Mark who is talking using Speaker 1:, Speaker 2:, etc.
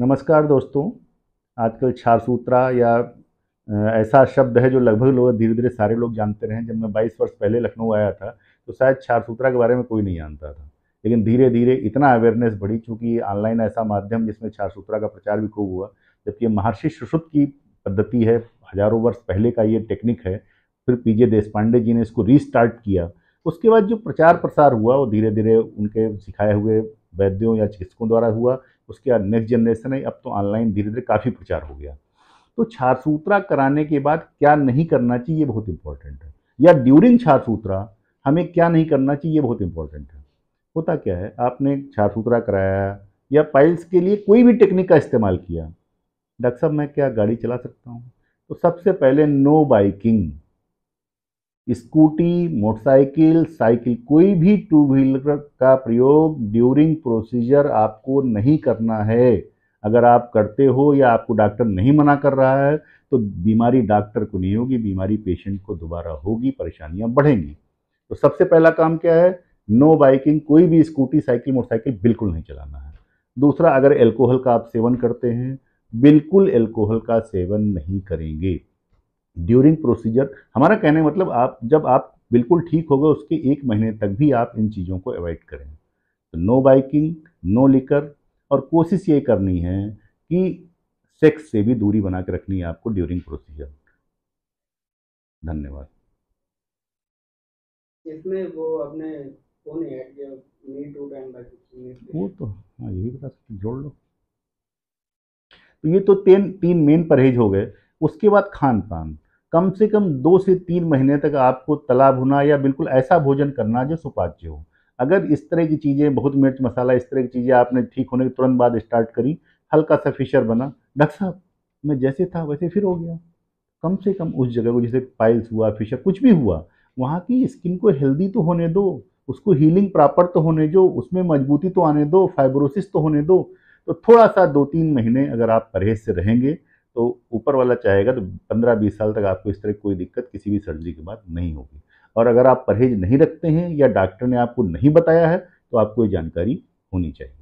Speaker 1: नमस्कार दोस्तों आजकल छार सूत्रा या ऐसा शब्द है जो लगभग लोग धीरे धीरे सारे लोग जानते रहे जब मैं बाईस वर्ष पहले लखनऊ आया था तो शायद छार सूत्रा के बारे में कोई नहीं जानता था लेकिन धीरे धीरे इतना अवेयरनेस बढ़ी चूँकि ऑनलाइन ऐसा माध्यम जिसमें छार सूत्रा का प्रचार भी खूब हुआ जबकि महर्षि सुश्रुत की पद्धति है हजारों वर्ष पहले का ये टेक्निक है फिर पी जे देशपांडे जी ने इसको रीस्टार्ट किया उसके बाद जो प्रचार प्रसार हुआ वो धीरे धीरे उनके सिखाए हुए वैद्यों या चिकित्सकों द्वारा हुआ उसके बाद नेक्स्ट जनरेशन है अब तो ऑनलाइन धीरे धीरे काफ़ी प्रचार हो गया तो छारसूत्रा कराने के बाद क्या नहीं करना चाहिए ये बहुत इंपॉर्टेंट है या ड्यूरिंग छारसूत्रा हमें क्या नहीं करना चाहिए ये बहुत इंपॉर्टेंट है होता क्या है आपने छारसूत्रा कराया या पाइल्स के लिए कोई भी टेक्निक का इस्तेमाल किया डॉक्टर साहब मैं क्या गाड़ी चला सकता हूँ तो सबसे पहले no biking scooty motorcycle cycle कोई भी टू व्हीलर का प्रयोग ड्यूरिंग प्रोसीजर आपको नहीं करना है अगर आप करते हो या आपको डॉक्टर नहीं मना कर रहा है तो बीमारी डॉक्टर को नहीं होगी बीमारी पेशेंट को दोबारा होगी परेशानियां बढ़ेंगी तो सबसे पहला काम क्या है नो बाइकिंग कोई भी स्कूटी साइकिल मोटरसाइकिल बिल्कुल नहीं चलाना है दूसरा अगर एल्कोहल का आप सेवन करते हैं बिल्कुल एल्कोहल का सेवन नहीं करेंगे ड्यूरिंग प्रोसीजर हमारा कहने मतलब आप जब आप बिल्कुल ठीक हो गए उसके एक महीने तक भी आप इन चीज़ों को अवॉइड करें तो नो बाइकिंग नो लिकर और कोशिश ये करनी है कि सेक्स से भी दूरी बना के रखनी है आपको ड्यूरिंग प्रोसीजर धन्यवाद इसमें वो अपने जो ऐड किया मी टू वो तो हाँ यही बता सकते जोड़ लो तो ये तो तीन तीन मेन परहेज हो गए उसके बाद खान पान कम से कम दो से तीन महीने तक आपको तला भुना या बिल्कुल ऐसा भोजन करना जो सुपाच्य हो अगर इस तरह की चीज़ें बहुत मिर्च मसाला इस तरह की चीज़ें आपने ठीक होने के तुरंत बाद स्टार्ट करी हल्का सा फिशर बना डॉक्टर साहब मैं जैसे था वैसे फिर हो गया कम से कम उस जगह को जैसे पाइल्स हुआ फिशर कुछ भी हुआ वहाँ की स्किन को हेल्दी तो होने दो उसको हीलिंग प्रॉपर तो होने दो उसमें मजबूती तो आने दो फाइब्रोसिस तो होने दो तो थोड़ा सा दो तीन महीने अगर आप परहेज से रहेंगे तो ऊपर वाला चाहेगा तो पंद्रह बीस साल तक आपको इस तरह कोई दिक्कत किसी भी सर्जरी के बाद नहीं होगी और अगर आप परहेज नहीं रखते हैं या डॉक्टर ने आपको नहीं बताया है तो आपको ये जानकारी होनी चाहिए